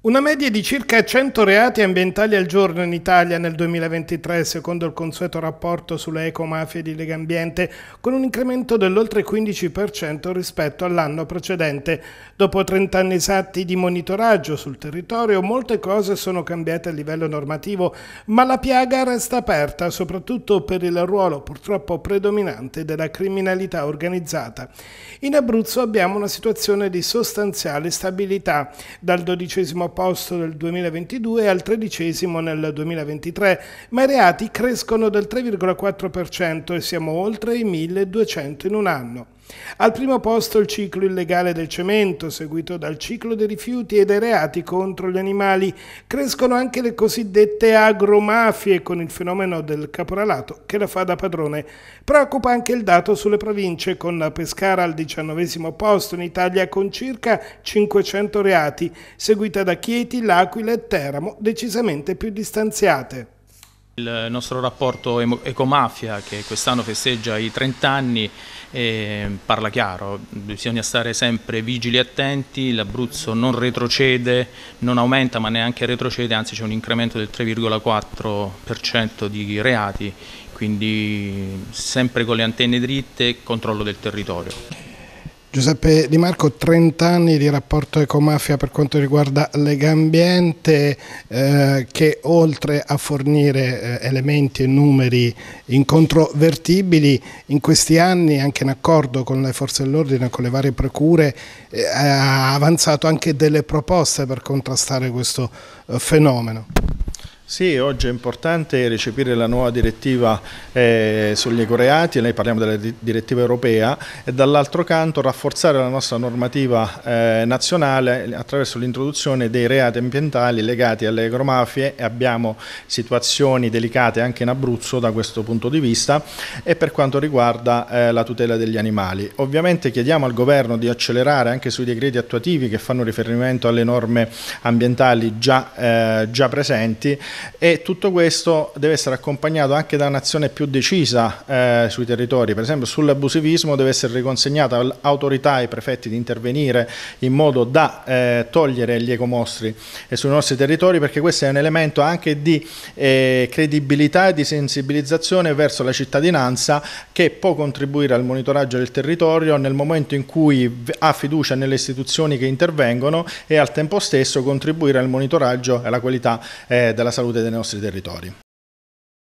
Una media di circa 100 reati ambientali al giorno in Italia nel 2023, secondo il consueto rapporto sulle ecomafie di Lega Ambiente, con un incremento dell'oltre 15% rispetto all'anno precedente. Dopo 30 anni esatti di monitoraggio sul territorio, molte cose sono cambiate a livello normativo, ma la piaga resta aperta, soprattutto per il ruolo purtroppo predominante della criminalità organizzata. In Abruzzo abbiamo una situazione di sostanziale stabilità. Dal dodicesimo posto del 2022 e al tredicesimo nel 2023, ma i reati crescono del 3,4% e siamo oltre i 1200 in un anno. Al primo posto il ciclo illegale del cemento, seguito dal ciclo dei rifiuti e dai reati contro gli animali. Crescono anche le cosiddette agromafie con il fenomeno del caporalato che la fa da padrone. Preoccupa anche il dato sulle province, con Pescara al diciannovesimo posto in Italia con circa 500 reati, seguita da Chieti, L'Aquila e Teramo, decisamente più distanziate. Il nostro rapporto Ecomafia, che quest'anno festeggia i 30 anni, eh, parla chiaro, bisogna stare sempre vigili e attenti, l'Abruzzo non retrocede, non aumenta ma neanche retrocede, anzi c'è un incremento del 3,4% di reati, quindi sempre con le antenne dritte, controllo del territorio. Giuseppe Di Marco, 30 anni di rapporto ecomafia per quanto riguarda Legambiente eh, che oltre a fornire eh, elementi e numeri incontrovertibili in questi anni anche in accordo con le forze dell'ordine, con le varie procure eh, ha avanzato anche delle proposte per contrastare questo eh, fenomeno. Sì, oggi è importante recepire la nuova direttiva eh, sugli ecoreati, noi parliamo della direttiva europea, e dall'altro canto rafforzare la nostra normativa eh, nazionale attraverso l'introduzione dei reati ambientali legati alle agromafie e abbiamo situazioni delicate anche in Abruzzo da questo punto di vista e per quanto riguarda eh, la tutela degli animali. Ovviamente chiediamo al governo di accelerare anche sui decreti attuativi che fanno riferimento alle norme ambientali già, eh, già presenti e tutto questo deve essere accompagnato anche da un'azione più decisa eh, sui territori, per esempio sull'abusivismo deve essere riconsegnata all'autorità e ai prefetti di intervenire in modo da eh, togliere gli ecomostri eh, sui nostri territori perché questo è un elemento anche di eh, credibilità e di sensibilizzazione verso la cittadinanza che può contribuire al monitoraggio del territorio nel momento in cui ha fiducia nelle istituzioni che intervengono e al tempo stesso contribuire al monitoraggio e alla qualità eh, della salute salute dei nostri territori.